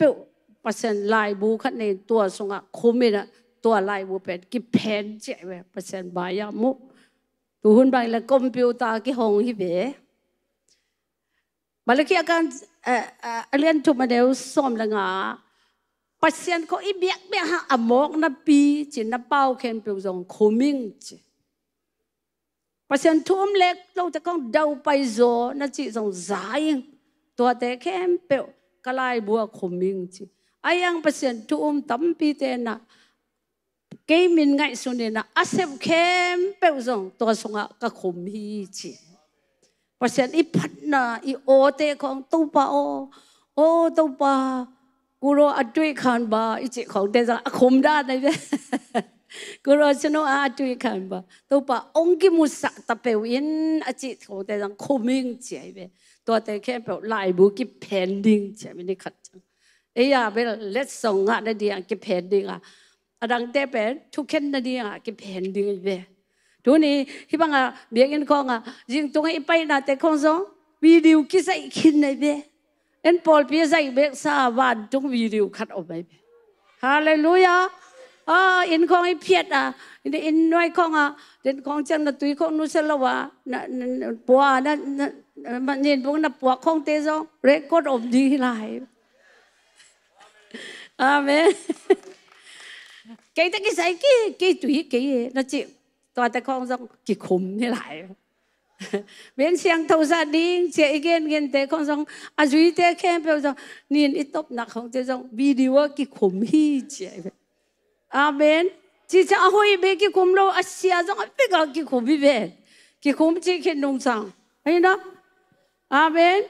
percent lie book and to a song a comida to a lie open. Give pen percent by a mo. To hun by la computer, ki hong hi be. Malaki akan eh, eh, alian to Madeus som nga. pasien có i biết biak ha amok na pi chỉ na bao khen pu zong khoming chi pasien thum lek lo ta kong dau pai zo na chi zong zai to te khem pe kalai bua khoming chi ayang pasien thum tam pi te na cái mình ngại xuống đến là asem kem bèo rong to song à các khom hi chi và sen ít phát na ít ô tê con tu pa ô ô tu pa กูรออัดด้วยขันบาอิจิของเดซ่าคมด้านในเด้กูรอฉันว่าอัดด้วยขันบาตัวป้าองค์กิมุสักตะเปวินอิจิของเดซ่าคมิงใจียเบตัวเตะแค่แบบลายบุกิแผ่นดิงใจไม่ได้ขัดจังเอ้ยาเปลนเลสส่งงานนในเดียวกิแผ่นดิงอ่ะอาดังเตะเป็นทุกเข็นนในเดียวกิแผ่นดิงเบทุนี้ที่บังอะเบียงเงินคองอ่ะยิงตรงไอ้ไปนาเต่คงซองวีดิวคิดใส่ขึ้นในเบ้ en Paul pi zai bek sa wan tung vi riu khat o mai hallelujah à in con ấy phiệt à in nói con à đến con chân là tùy con nuôi lâu à bùa đó mà nhìn bông là bùa không tê do rễ cốt ổn đi lại amen Kể đó cái giấy cái cái túi cái nó chịu toàn tay con rong chỉ khủng như lại bên sang thâu gia đình, chị igen gen thế con xong à duy thế khen bèo xong nhìn ít tóc nặng không te xong video kí khủng hi chị à bên chị cha hội bé kí khủng lâu à xia xong à, bé gạo kí khủng bị bé kí khủng chị khen nông sản, ấy đó à bên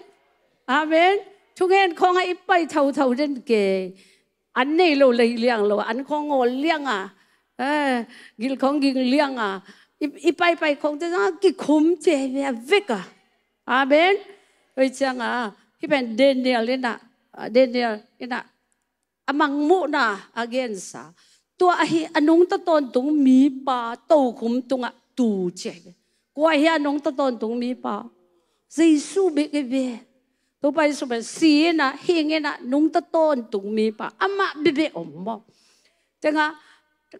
à bên chúng em không ai bay thâu thâu trên kề anh này lâu lấy liang lâu anh con ngồi liang à à gil con gil liang à 이빠이빠이 공대장 기 곰제야 왜가 아멘 의장아 히벤 데니엘이나 데니엘이나 amang mu na against sa tua hi anung ta ton tung mi pa to kum tunga tu che ko hi anung ta ton tung mi pa jesu be ke be to pai su be si e na hi nge na nung ta ton tung mi pa ama be be om bo tenga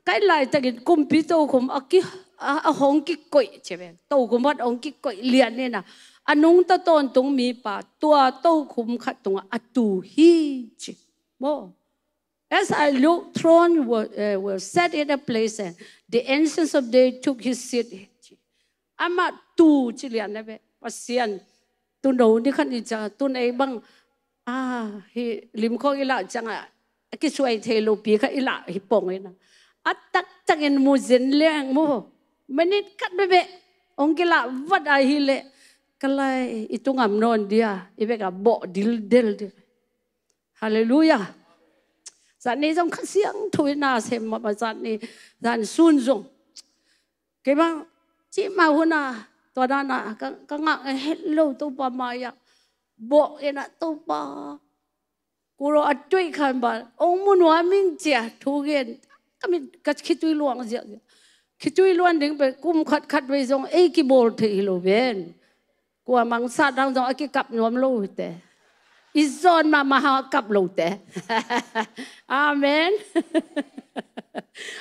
cái lại ta cái cung bí tàu cũng ở kia à, ở hong kia quậy chứ vậy tàu cũng bắt ông cái cội liền nên là anh nông ta tôn tung mi ba tua tàu cũng khát tung à, à tu hi chứ mo As I look throne was uh, eh, were set in a place, and the ancients of day took his seat. Ama à, tu chỉ liền này vậy, pasian tu đầu đi khăn đi chăng, tu này băng à, hi lim khoi lạ chăng à, cái suy thế lô bì cái lạ hi bong ấy nè atak tangin mu zin leang mu menit kat bebe ongkila wat ai hile kalai itung am non dia ibe à. ka bo dil del dia hallelujah zan dạ ni jong khasiang thui na sem ma ba zan dạ ni zan dạ sun jong ke ba chi ma huna to da na ka ka nga hello to pa ma ya bo ena to pa กูรออจุยคันบาองมุนวามิงเจียทูเกนก็มีก็คิดด้วยลวงเสียคิดด้วยลวงถึงไปกุมขัดขัดไว้ทรงไอ้กี่โบลที่โลเวนกลัวมังสาดังทรงไอ้กี่กับนวมโลแต่อิซอนมามาหากับโลแต่อาเมน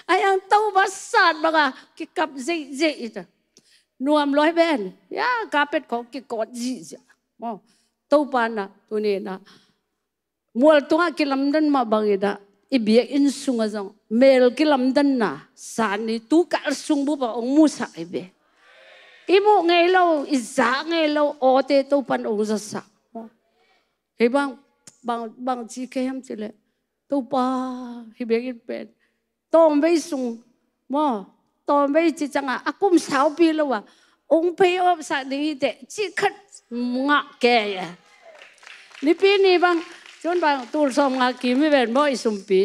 ไอ้ยังเต้าบัสสาดบางอะกี่กับเจเจอีตนวมร้อยเบนยากาเป็ดของกี่กอดจีจ้ะโอเต้าปานนะตัวนี้นะมัวตัวกี่ลำดันมาบังอีดะ i biak in sung azong mel ki lam dan na sa ni tu ka sung bu ba ong mu sa i be imu ngay lo i za ngay lo o te to pan ong za sa he bang bang bang chi ke ham chi le to pa hi biak in pen tom ve sung mo tom ve chi changa akum sao pi lo wa ong pe op sa ni te chi khat nga ke ya ni pi ni bang จนบางตูลสมากิมไม่เป็นบ่อยสุมปี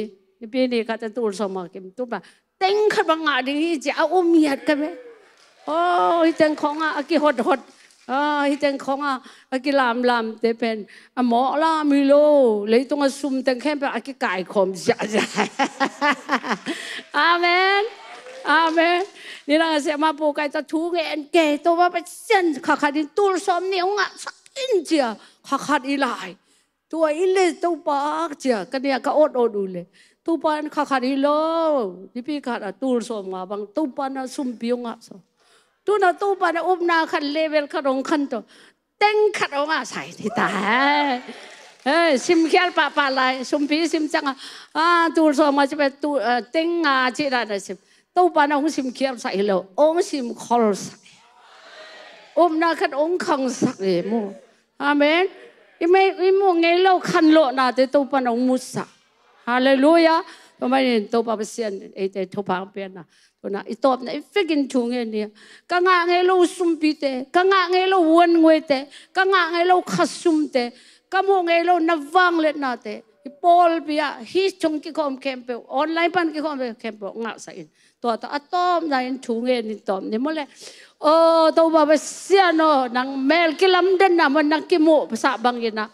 ปีนี้ก็จะตูลสมากิมตุบะเต็งขับงาดีจะเอาอุมเมียกันไหมโอ้ยเต็งของอ่ะกิหดหดอ๋อเต็งของอ่ะกิลามลามแต่เป็นอหมอลามิโลเลยต้องอาซุมเต็งแค่ไปอกิกายคมจ้าจ้ะอาเมนอาเมนนี่เราเสียมาปูกายจะทุูเอ็นเกตัวว่าไปเส้นขาดดานตูลสมเนี่ยงอ่ะสักอินเจียขาดอีหลาย tua ile tu pa chia ka ne ka ot ot ule tu pa kha kha ri lo di pi kha da tu so ma bang tu pa na sum pi nga so tu na tu pa na um na khan level kha rong khan to teng kha rong a sai ni ta ê eh. eh, sim khéo bà lại sum pi sim chăng à à tu so ma chpe tu eh, teng nga ra sim tu pa na sim khéo sai lo ong sim khol sai um na khan ong khang sak ni mu amen imay imo ngay lo khan lo na te to pa nong musa hallelujah to mai ni to pa sian e te to pa pe na to na i top na i fikin thu nge ni ka nga ngay lo sum pi te ka nga ngay lo won ngwe te ka nga ngay lo khasum te ka mo ngay lo na wang le na te i pol pia hi chung ki khom kem online pan ki khom pe kem pe nga sa in to ta atom na in thu nge ni tom ni mole oh to ba ba sia no nang mel ki lam den na man nak ki mo sa bang ina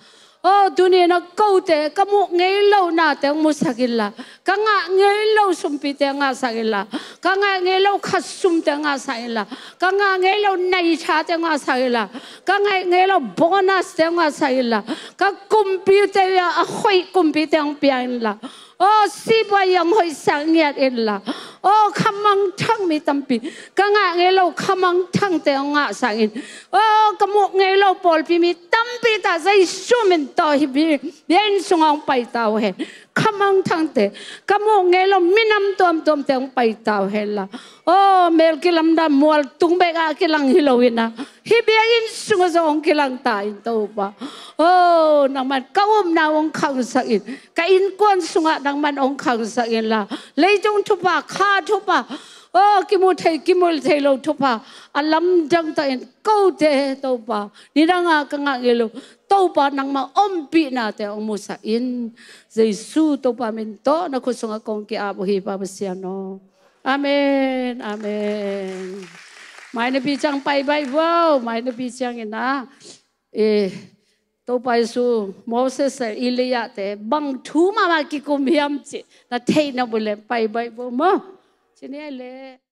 ô tu ni nó câu thế các mu nghe lâu na thế mu sagil la các ngã nghe lâu sum pi thế ngã sagil la các ngã nghe lâu khát sum thế ngã sagil la các ngã nghe lâu nay cha thế ngã sagil la các ngã nghe lâu bonus thế ngã sagil la các cung pi thế ya à, à, khoi cung pi thế ngã pian la ô si bà yang hoi sang nhạt in là ô khăm măng thăng mi tâm pi cả nghe lâu khăm măng thăng tê ông ngạ in ô cả nghe lâu bol pi mi tâm pi ta dây su min to hi bi yên ông bay tao hết kamang tang te kamo ngelo minam tom tom teng pai tau hela o oh, mel kilam da mual tungbe ka kilang hilowina hibia in sunga zong kilang ta in to pa o oh, nangman kaum na ong khang sa in ka in kon sunga ong khang sa la lejong tupa kha thupa ô ờ, kim mô thầy kim mô thầy lâu thô pa à lâm dâng ta en câu thế tàu pa ni đang à căng ngang elu tàu pa nang ma om pi na te ông mô sa in Jesus tàu pa men to na khô sung a công kia abu hi pa besiano amen amen mai na pi chang pai bai wow vâng, mai na pi chang ina e to pai su moses sa ilia te bang thu ma ma ki kum hiam chi na thei na bule pai bai bo mo 今年来。